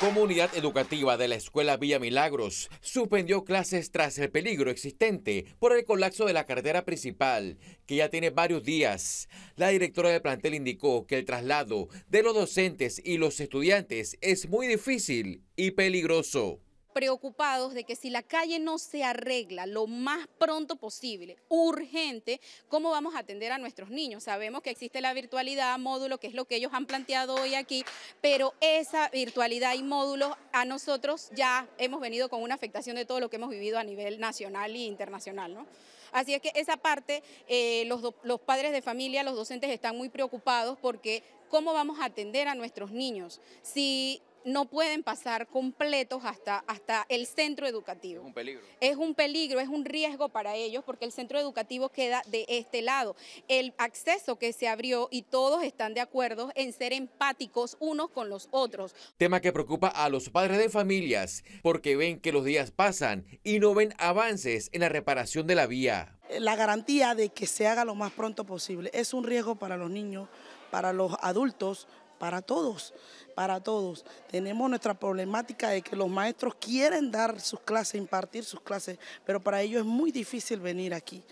Comunidad educativa de la Escuela Villa Milagros suspendió clases tras el peligro existente por el colapso de la carretera principal, que ya tiene varios días. La directora del plantel indicó que el traslado de los docentes y los estudiantes es muy difícil y peligroso preocupados de que si la calle no se arregla lo más pronto posible, urgente, ¿cómo vamos a atender a nuestros niños? Sabemos que existe la virtualidad, módulo, que es lo que ellos han planteado hoy aquí, pero esa virtualidad y módulo a nosotros ya hemos venido con una afectación de todo lo que hemos vivido a nivel nacional e internacional, ¿no? Así es que esa parte, eh, los, los padres de familia, los docentes están muy preocupados porque ¿cómo vamos a atender a nuestros niños? Si no pueden pasar completos hasta, hasta el centro educativo. Es un peligro. Es un peligro, es un riesgo para ellos porque el centro educativo queda de este lado. El acceso que se abrió y todos están de acuerdo en ser empáticos unos con los otros. Tema que preocupa a los padres de familias porque ven que los días pasan y no ven avances en la reparación de la vía. La garantía de que se haga lo más pronto posible es un riesgo para los niños, para los adultos, para todos, para todos. Tenemos nuestra problemática de que los maestros quieren dar sus clases, impartir sus clases, pero para ellos es muy difícil venir aquí.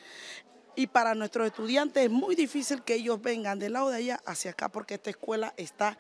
Y para nuestros estudiantes es muy difícil que ellos vengan del lado de allá hacia acá, porque esta escuela está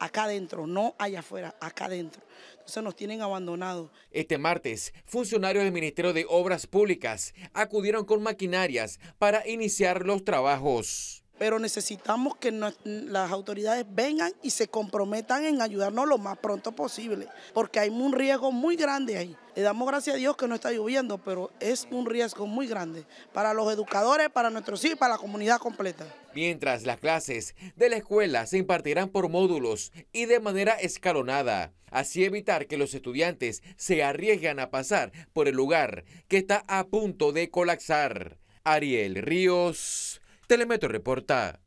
acá adentro, no allá afuera, acá adentro. Entonces nos tienen abandonados. Este martes, funcionarios del Ministerio de Obras Públicas acudieron con maquinarias para iniciar los trabajos pero necesitamos que las autoridades vengan y se comprometan en ayudarnos lo más pronto posible, porque hay un riesgo muy grande ahí. Le damos gracias a Dios que no está lloviendo, pero es un riesgo muy grande para los educadores, para nuestros hijos, para la comunidad completa. Mientras las clases de la escuela se impartirán por módulos y de manera escalonada, así evitar que los estudiantes se arriesguen a pasar por el lugar que está a punto de colapsar. Ariel Ríos, Telemetro reporta